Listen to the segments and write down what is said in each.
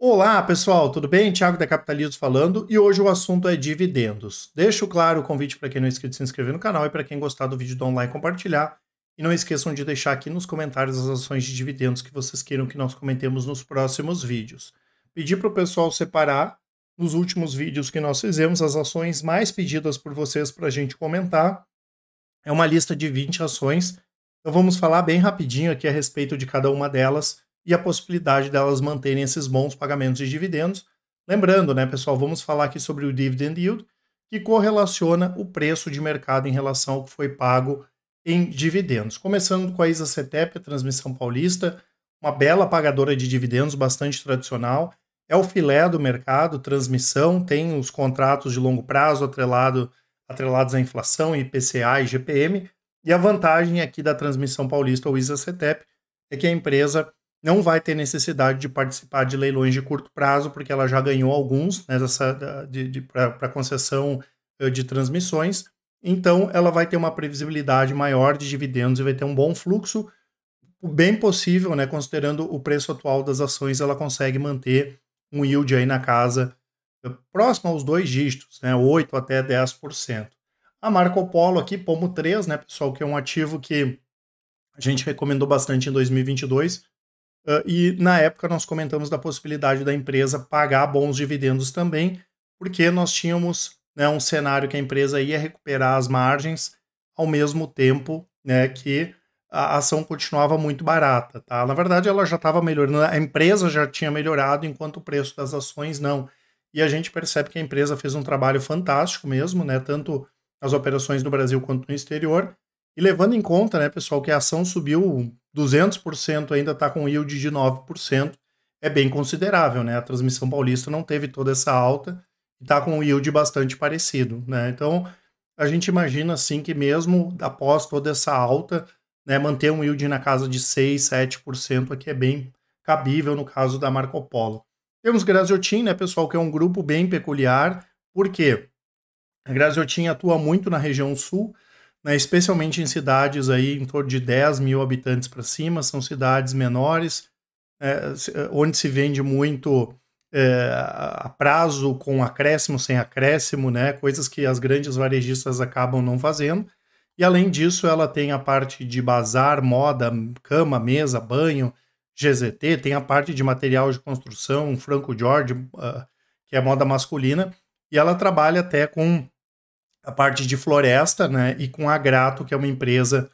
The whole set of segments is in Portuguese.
Olá, pessoal, tudo bem? Tiago da Capitalismo falando e hoje o assunto é dividendos. Deixo claro o convite para quem não é inscrito se inscrever no canal e para quem gostar do vídeo do online compartilhar. E não esqueçam de deixar aqui nos comentários as ações de dividendos que vocês queiram que nós comentemos nos próximos vídeos. Pedi para o pessoal separar nos últimos vídeos que nós fizemos as ações mais pedidas por vocês para a gente comentar. É uma lista de 20 ações. Então vamos falar bem rapidinho aqui a respeito de cada uma delas e a possibilidade delas manterem esses bons pagamentos de dividendos. Lembrando, né, pessoal, vamos falar aqui sobre o dividend yield, que correlaciona o preço de mercado em relação ao que foi pago em dividendos. Começando com a Isa Cetep, a Transmissão Paulista, uma bela pagadora de dividendos, bastante tradicional. É o filé do mercado, transmissão, tem os contratos de longo prazo atrelado, atrelados à inflação, IPCA e GPM. E a vantagem aqui da Transmissão Paulista ou Isa Cetep é que a empresa não vai ter necessidade de participar de leilões de curto prazo, porque ela já ganhou alguns né, para concessão eh, de transmissões. Então, ela vai ter uma previsibilidade maior de dividendos e vai ter um bom fluxo, bem possível, né, considerando o preço atual das ações, ela consegue manter um yield aí na casa eh, próximo aos dois dígitos, né, 8 até 10%. A Marco Polo aqui, Pomo 3, né, pessoal, que é um ativo que a gente recomendou bastante em 2022, Uh, e na época nós comentamos da possibilidade da empresa pagar bons dividendos também, porque nós tínhamos né, um cenário que a empresa ia recuperar as margens ao mesmo tempo né, que a ação continuava muito barata. Tá? Na verdade, ela já estava melhorando, a empresa já tinha melhorado, enquanto o preço das ações não. E a gente percebe que a empresa fez um trabalho fantástico mesmo, né, tanto nas operações no Brasil quanto no exterior. E levando em conta, né, pessoal, que a ação subiu 200% ainda está com yield de 9%, é bem considerável, né? A transmissão paulista não teve toda essa alta e está com um yield bastante parecido, né? Então, a gente imagina, assim, que mesmo após toda essa alta, né, manter um yield na casa de 6, 7% aqui é bem cabível no caso da Marco Polo. Temos Graziotin, né, pessoal, que é um grupo bem peculiar, porque a Graziotin atua muito na região sul, né, especialmente em cidades aí em torno de 10 mil habitantes para cima, são cidades menores, é, onde se vende muito é, a prazo, com acréscimo, sem acréscimo, né, coisas que as grandes varejistas acabam não fazendo. E além disso, ela tem a parte de bazar, moda, cama, mesa, banho, GZT, tem a parte de material de construção, Franco George, uh, que é moda masculina, e ela trabalha até com a parte de floresta, né? E com a Grato, que é uma empresa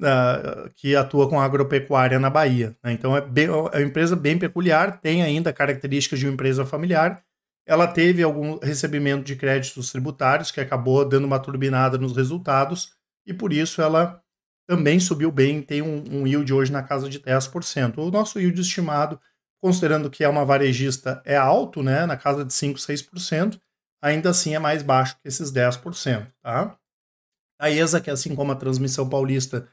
uh, que atua com agropecuária na Bahia. Né? Então é, bem, é uma empresa bem peculiar, tem ainda características de uma empresa familiar. Ela teve algum recebimento de créditos tributários, que acabou dando uma turbinada nos resultados, e por isso ela também subiu bem, tem um, um yield hoje na casa de 10%. O nosso yield estimado, considerando que é uma varejista, é alto, né? Na casa de 5, 6% ainda assim é mais baixo que esses 10%, tá? A ESA, que é assim como a Transmissão Paulista,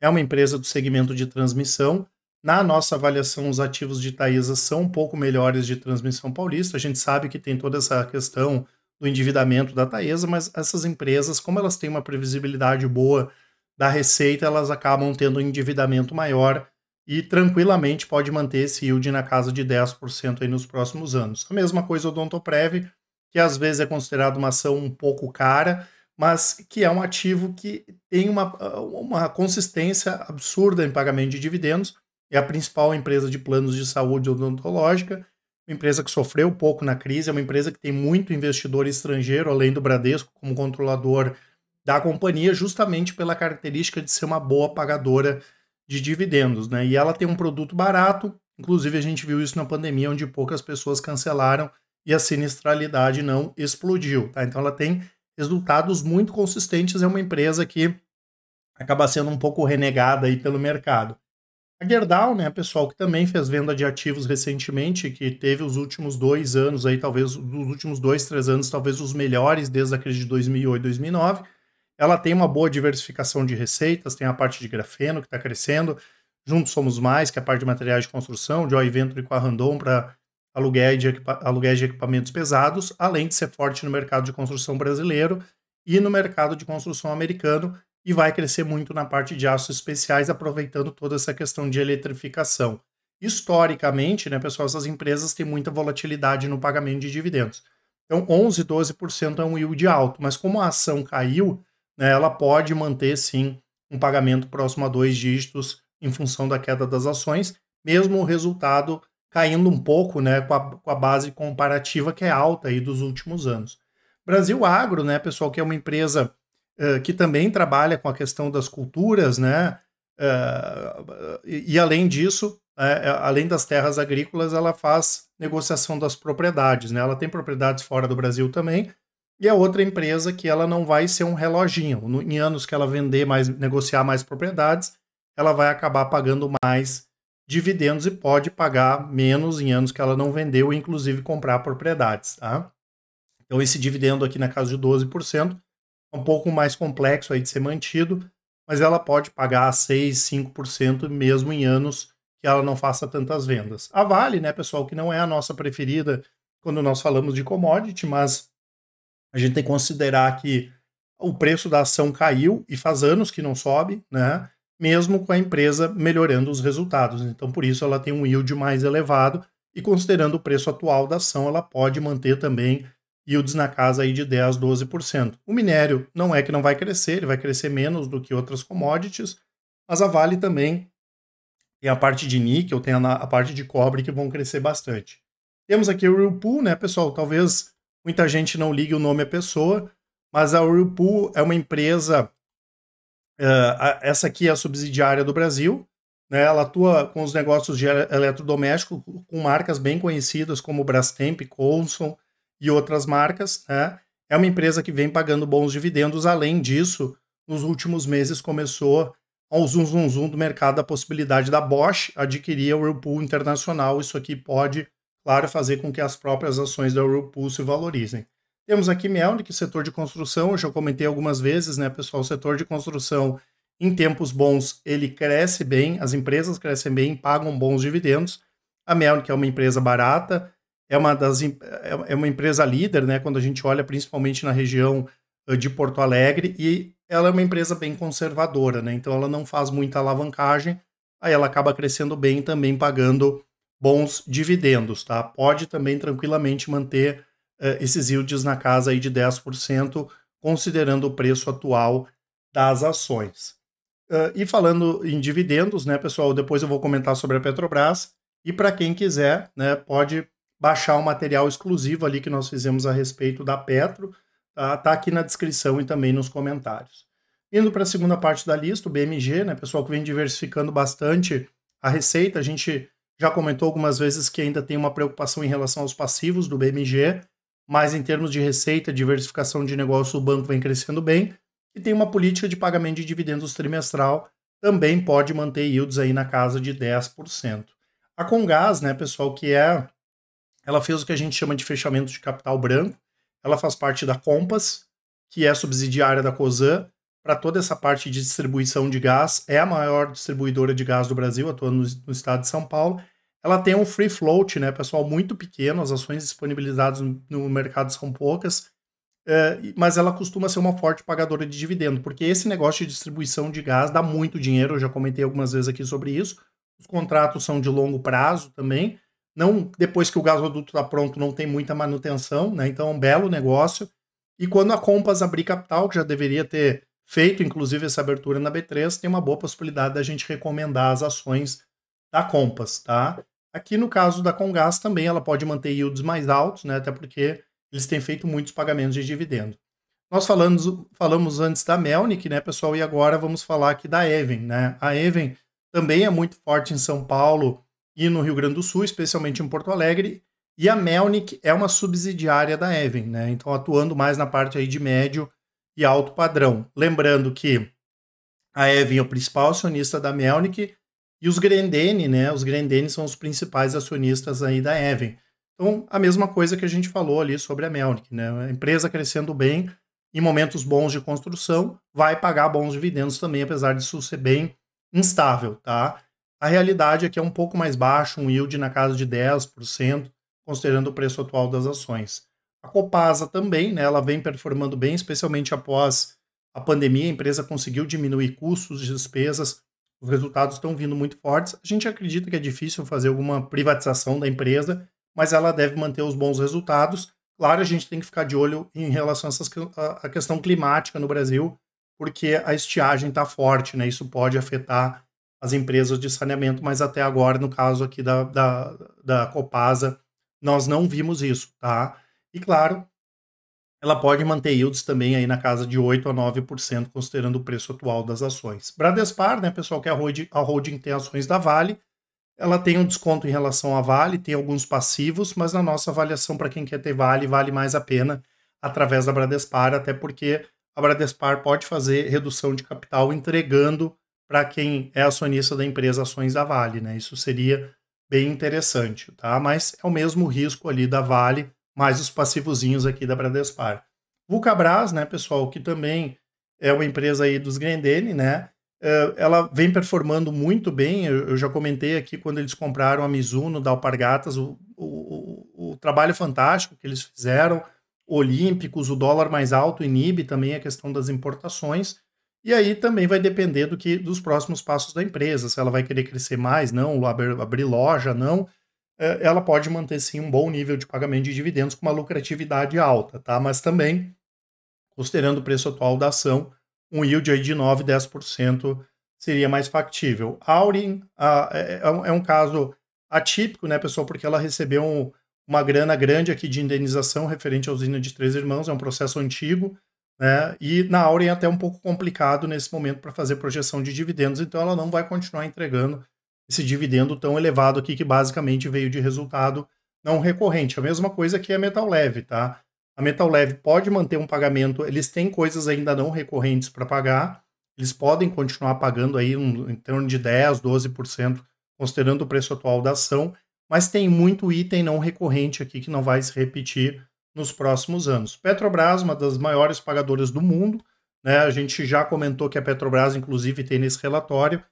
é uma empresa do segmento de transmissão. Na nossa avaliação, os ativos de Taesa são um pouco melhores de Transmissão Paulista. A gente sabe que tem toda essa questão do endividamento da Taesa, mas essas empresas, como elas têm uma previsibilidade boa da receita, elas acabam tendo um endividamento maior e tranquilamente pode manter esse yield na casa de 10% aí nos próximos anos. A mesma coisa o Odontoprev, que às vezes é considerado uma ação um pouco cara, mas que é um ativo que tem uma, uh, uma consistência absurda em pagamento de dividendos. É a principal empresa de planos de saúde odontológica, uma empresa que sofreu pouco na crise, é uma empresa que tem muito investidor estrangeiro, além do Bradesco, como controlador da companhia, justamente pela característica de ser uma boa pagadora de dividendos. Né? E ela tem um produto barato, inclusive a gente viu isso na pandemia, onde poucas pessoas cancelaram e a sinistralidade não explodiu. Tá? Então ela tem resultados muito consistentes, é uma empresa que acaba sendo um pouco renegada aí pelo mercado. A Gerdau, né, pessoal, que também fez venda de ativos recentemente, que teve os últimos dois anos aí, talvez, os últimos dois, três anos, talvez os melhores desde a crise de 2008 2009. Ela tem uma boa diversificação de receitas, tem a parte de grafeno que está crescendo, Juntos Somos Mais, que é a parte de materiais de construção, Joy Venture com a Randon para aluguéis de, aluguéis de equipamentos pesados, além de ser forte no mercado de construção brasileiro e no mercado de construção americano, e vai crescer muito na parte de aços especiais, aproveitando toda essa questão de eletrificação. Historicamente, né, pessoal, essas empresas têm muita volatilidade no pagamento de dividendos. Então, 11, 12% é um yield alto, mas como a ação caiu, né, ela pode manter sim um pagamento próximo a dois dígitos em função da queda das ações, mesmo o resultado caindo um pouco né, com, a, com a base comparativa que é alta aí dos últimos anos. Brasil Agro, né, pessoal, que é uma empresa uh, que também trabalha com a questão das culturas, né? Uh, e, e, além disso, uh, além das terras agrícolas, ela faz negociação das propriedades, né? Ela tem propriedades fora do Brasil também, e é outra empresa que ela não vai ser um reloginho. No, em anos que ela vender mais, negociar mais propriedades, ela vai acabar pagando mais dividendos e pode pagar menos em anos que ela não vendeu, inclusive comprar propriedades. Tá? Então, esse dividendo aqui na casa de 12% é um pouco mais complexo aí de ser mantido, mas ela pode pagar 6, 5% mesmo em anos que ela não faça tantas vendas. A Vale, né, pessoal, que não é a nossa preferida quando nós falamos de commodity, mas a gente tem que considerar que o preço da ação caiu e faz anos que não sobe, né? mesmo com a empresa melhorando os resultados. Então, por isso, ela tem um yield mais elevado e, considerando o preço atual da ação, ela pode manter também yields na casa aí de 10% a 12%. O minério não é que não vai crescer, ele vai crescer menos do que outras commodities, mas a Vale também tem a parte de níquel, tem a, parte de cobre que vão crescer bastante. Temos aqui o Whirlpool, né, pessoal? Talvez muita gente não ligue o nome à pessoa, mas a Whirlpool é uma empresa Uh, essa aqui é a subsidiária do Brasil. Né? Ela atua com os negócios de eletrodoméstico com marcas bem conhecidas como Brastemp, Coulson e outras marcas. Né? É uma empresa que vem pagando bons dividendos. Além disso, nos últimos meses começou ao zoom, zoom, zoom do mercado a possibilidade da Bosch adquirir a Whirlpool Internacional. Isso aqui pode, claro, fazer com que as próprias ações da Whirlpool se valorizem. Temos aqui Melnik, setor de construção, eu já comentei algumas vezes, né, pessoal? O setor de construção, em tempos bons, ele cresce bem, as empresas crescem bem, pagam bons dividendos. A Melnik é uma empresa barata, é uma, das, é, é uma empresa líder, né? Quando a gente olha principalmente na região de Porto Alegre, e ela é uma empresa bem conservadora, né? Então ela não faz muita alavancagem, aí ela acaba crescendo bem também pagando bons dividendos, tá? Pode também tranquilamente manter eh, esses yields na casa aí de 10%, considerando o preço atual das ações. Eh, e falando em dividendos, né, pessoal, depois eu vou comentar sobre a Petrobras. E para quem quiser, né, pode baixar o material exclusivo ali que nós fizemos a respeito da Petro. Está tá aqui na descrição e também nos comentários. Indo para a segunda parte da lista, o BMG, né, pessoal que vem diversificando bastante a receita. A gente já comentou algumas vezes que ainda tem uma preocupação em relação aos passivos do BMG, mas em termos de receita, diversificação de negócio, o banco vem crescendo bem e tem uma política de pagamento de dividendos trimestral, também pode manter yields aí na casa de 10%. A Congás, né, pessoal, que é ela fez o que a gente chama de fechamento de capital branco. Ela faz parte da Compass, que é subsidiária da Cosan, para toda essa parte de distribuição de gás. É a maior distribuidora de gás do Brasil, atuando no estado de São Paulo ela tem um free float, né, pessoal, muito pequeno, as ações disponibilizadas no mercado são poucas, é, mas ela costuma ser uma forte pagadora de dividendo, porque esse negócio de distribuição de gás dá muito dinheiro, eu já comentei algumas vezes aqui sobre isso. Os contratos são de longo prazo também, não depois que o gasoduto está pronto, não tem muita manutenção, né? Então é um belo negócio. E quando a Compass abrir capital, que já deveria ter feito, inclusive, essa abertura na B3, tem uma boa possibilidade da gente recomendar as ações da Compass, tá? Aqui no caso da Congás também ela pode manter yields mais altos, né, até porque eles têm feito muitos pagamentos de dividendo. Nós falamos, falamos antes da Melnick, né, pessoal, e agora vamos falar aqui da Even, né? A Even também é muito forte em São Paulo e no Rio Grande do Sul, especialmente em Porto Alegre, e a Melnick é uma subsidiária da Even, né? Então atuando mais na parte aí de médio e alto padrão. Lembrando que a Even é o principal acionista da Melnick e os Grendene, né? Os Grendene são os principais acionistas aí da Even. Então, a mesma coisa que a gente falou ali sobre a Melnick, né? A empresa crescendo bem, em momentos bons de construção, vai pagar bons dividendos também, apesar disso ser bem instável, tá? A realidade é que é um pouco mais baixo, um yield na casa de 10%, considerando o preço atual das ações. A Copasa também, né, ela vem performando bem, especialmente após a pandemia, a empresa conseguiu diminuir custos, despesas, os resultados estão vindo muito fortes. A gente acredita que é difícil fazer alguma privatização da empresa, mas ela deve manter os bons resultados. Claro, a gente tem que ficar de olho em relação a, essas, a, a questão climática no Brasil, porque a estiagem está forte, né? Isso pode afetar as empresas de saneamento, mas até agora, no caso aqui da, da, da Copasa, nós não vimos isso, tá? E claro, ela pode manter yields também aí na casa de 8 a 9%, considerando o preço atual das ações. Bradespar, né, pessoal, que é a holding, a holding tem ações da Vale, ela tem um desconto em relação à Vale, tem alguns passivos, mas na nossa avaliação para quem quer ter Vale, vale mais a pena através da Bradespar, até porque a Bradespar pode fazer redução de capital entregando para quem é acionista da empresa ações da Vale, né? Isso seria bem interessante, tá? Mas é o mesmo risco ali da Vale, mais os passivozinhos aqui da Bradespar. Vulcabras, né, pessoal, que também é uma empresa aí dos Grendene, né? Eh, ela vem performando muito bem. Eu já comentei aqui quando eles compraram a Mizuno da Alpargatas, o, o, o trabalho fantástico que eles fizeram, olímpicos, o dólar mais alto inibe também a questão das importações. E aí também vai depender do que dos próximos passos da empresa, se ela vai querer crescer mais, não, abrir, abrir loja, não. É, ela pode manter sim um bom nível de pagamento de dividendos com uma lucratividade alta, tá? Mas também, considerando o preço atual da ação, um yield aí de 9, 10% seria mais factível. A Aurin é, é, é, um caso atípico, né, pessoal, porque ela recebeu uma grana grande aqui de indenização referente à usina de Três Irmãos, é um processo antigo, né? E na Aurin é até um pouco complicado nesse momento para fazer projeção de dividendos, então ela não vai continuar entregando esse dividendo tão elevado aqui que basicamente veio de resultado não recorrente. A mesma coisa que a Metal Leve, tá? A Metal Leve pode manter um pagamento, eles têm coisas ainda não recorrentes para pagar, eles podem continuar pagando aí um, em torno de 10, 12%, considerando o preço atual da ação, mas tem muito item não recorrente aqui que não vai se repetir nos próximos anos. Petrobras, uma das maiores pagadoras do mundo, né? A gente já comentou que a Petrobras, inclusive, tem nesse relatório,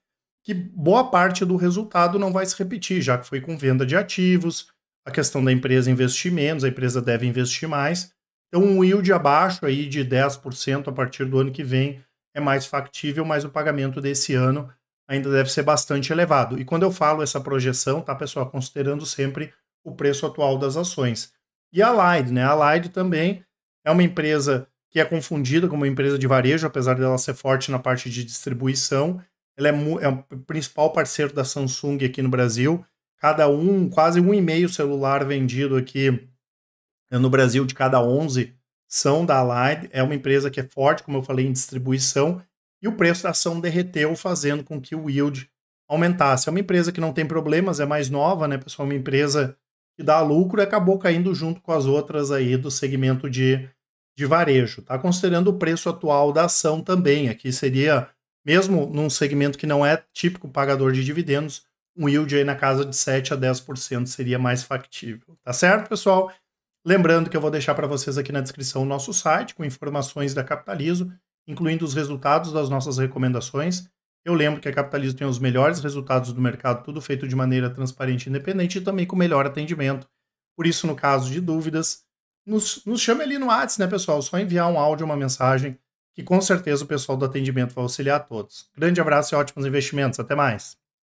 que boa parte do resultado não vai se repetir, já que foi com venda de ativos, a questão da empresa investir menos, a empresa deve investir mais. Então, um yield abaixo aí de 10% a partir do ano que vem é mais factível, mas o pagamento desse ano ainda deve ser bastante elevado. E quando eu falo essa projeção, tá, pessoal, considerando sempre o preço atual das ações. E a Allied, né? A Allied também é uma empresa que é confundida como uma empresa de varejo, apesar dela ser forte na parte de distribuição, ela é, é o principal parceiro da Samsung aqui no Brasil. Cada um, quase um e meio celular vendido aqui eh, no Brasil, de cada 11, são da Allied. É uma empresa que é forte, como eu falei, em distribuição. E o preço da ação derreteu, fazendo com que o yield aumentasse. É uma empresa que não tem problemas, é mais nova, né, pessoal? É uma empresa que dá lucro e acabou caindo junto com as outras aí do segmento de, de varejo, tá? Considerando o preço atual da ação também, aqui seria mesmo num segmento que não é típico pagador de dividendos, um yield aí na casa de 7 a 10% seria mais factível. Tá certo, pessoal? Lembrando que eu vou deixar para vocês aqui na descrição o nosso site com informações da Capitalizo, incluindo os resultados das nossas recomendações. Eu lembro que a Capitalizo tem os melhores resultados do mercado, tudo feito de maneira transparente e independente e também com melhor atendimento. Por isso, no caso de dúvidas, nos, nos chame ali no WhatsApp, né, pessoal? É só enviar um áudio, uma mensagem que com certeza o pessoal do atendimento vai auxiliar a todos. Grande abraço e ótimos investimentos. Até mais.